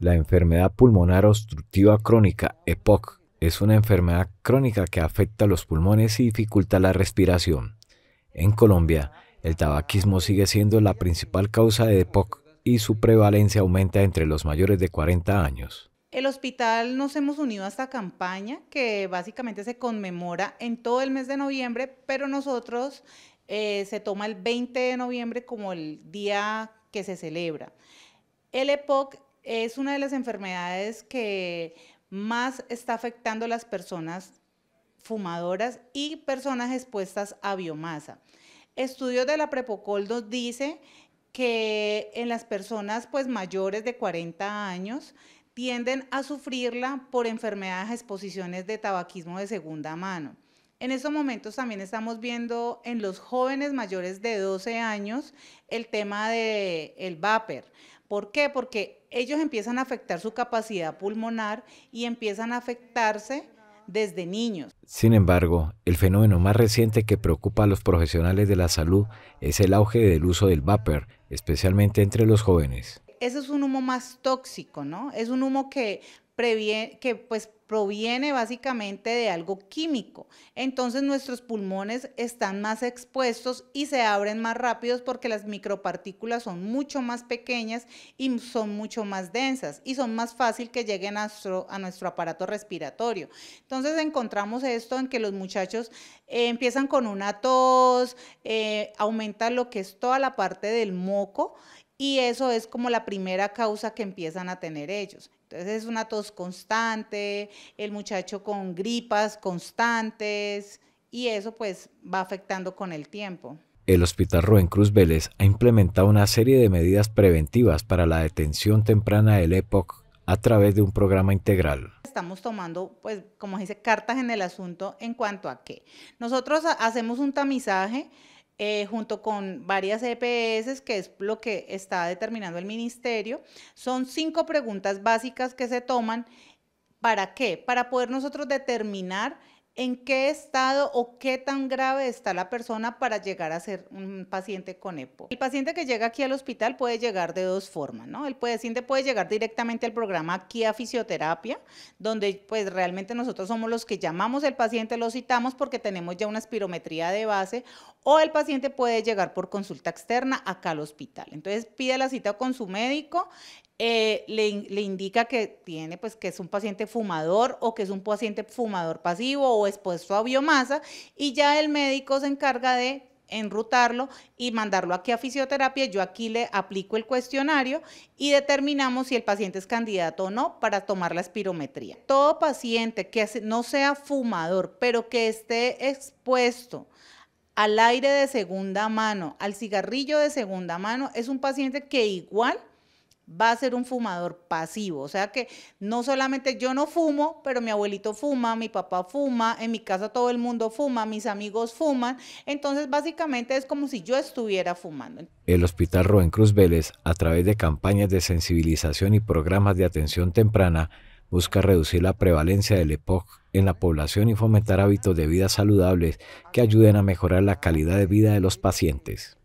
La enfermedad pulmonar obstructiva crónica, EPOC, es una enfermedad crónica que afecta los pulmones y dificulta la respiración. En Colombia, el tabaquismo sigue siendo la principal causa de EPOC y su prevalencia aumenta entre los mayores de 40 años. El hospital nos hemos unido a esta campaña que básicamente se conmemora en todo el mes de noviembre, pero nosotros eh, se toma el 20 de noviembre como el día que se celebra. El EPOC es una de las enfermedades que más está afectando a las personas fumadoras y personas expuestas a biomasa. Estudios de la Prepocoldo dice que en las personas pues, mayores de 40 años tienden a sufrirla por enfermedades, exposiciones de tabaquismo de segunda mano. En estos momentos también estamos viendo en los jóvenes mayores de 12 años el tema del el vapor. ¿Por qué? Porque ellos empiezan a afectar su capacidad pulmonar y empiezan a afectarse desde niños. Sin embargo, el fenómeno más reciente que preocupa a los profesionales de la salud es el auge del uso del VAPER, especialmente entre los jóvenes ese es un humo más tóxico, ¿no? Es un humo que pues, proviene básicamente de algo químico. Entonces nuestros pulmones están más expuestos y se abren más rápidos porque las micropartículas son mucho más pequeñas y son mucho más densas y son más fácil que lleguen a nuestro, aparato respiratorio. Entonces encontramos esto en que los muchachos eh, empiezan con una tos, eh, aumenta lo que es toda la parte del moco y eso es como la primera causa que empiezan a tener ellos. Entonces es una tos constante, el muchacho con gripas constantes y eso pues va afectando con el tiempo. El Hospital Rubén Cruz Vélez ha implementado una serie de medidas preventivas para la detención temprana del EPOC a través de un programa integral. Estamos tomando, pues, como dice, cartas en el asunto en cuanto a qué. nosotros hacemos un tamizaje eh, junto con varias EPS, que es lo que está determinando el ministerio. Son cinco preguntas básicas que se toman. ¿Para qué? Para poder nosotros determinar en qué estado o qué tan grave está la persona para llegar a ser un paciente con EPO. El paciente que llega aquí al hospital puede llegar de dos formas, ¿no? El paciente puede llegar directamente al programa aquí a fisioterapia, donde pues realmente nosotros somos los que llamamos al paciente, lo citamos porque tenemos ya una espirometría de base, o el paciente puede llegar por consulta externa acá al hospital. Entonces pide la cita con su médico eh, le, indica que tiene, pues, que es un paciente fumador o que es un paciente fumador pasivo o expuesto a biomasa y ya el médico se encarga de enrutarlo y mandarlo aquí a fisioterapia. Yo aquí le aplico el cuestionario y determinamos si el paciente es candidato o no para tomar la espirometría. Todo paciente que no sea fumador, pero que esté expuesto al aire de segunda mano, al cigarrillo de segunda mano, es un paciente que igual va a ser un fumador pasivo. O sea que no solamente yo no fumo, pero mi abuelito fuma, mi papá fuma, en mi casa todo el mundo fuma, mis amigos fuman. Entonces básicamente es como si yo estuviera fumando. El Hospital Rubén Cruz Vélez, a través de campañas de sensibilización y programas de atención temprana, busca reducir la prevalencia del EPOC en la población y fomentar hábitos de vida saludables que ayuden a mejorar la calidad de vida de los pacientes.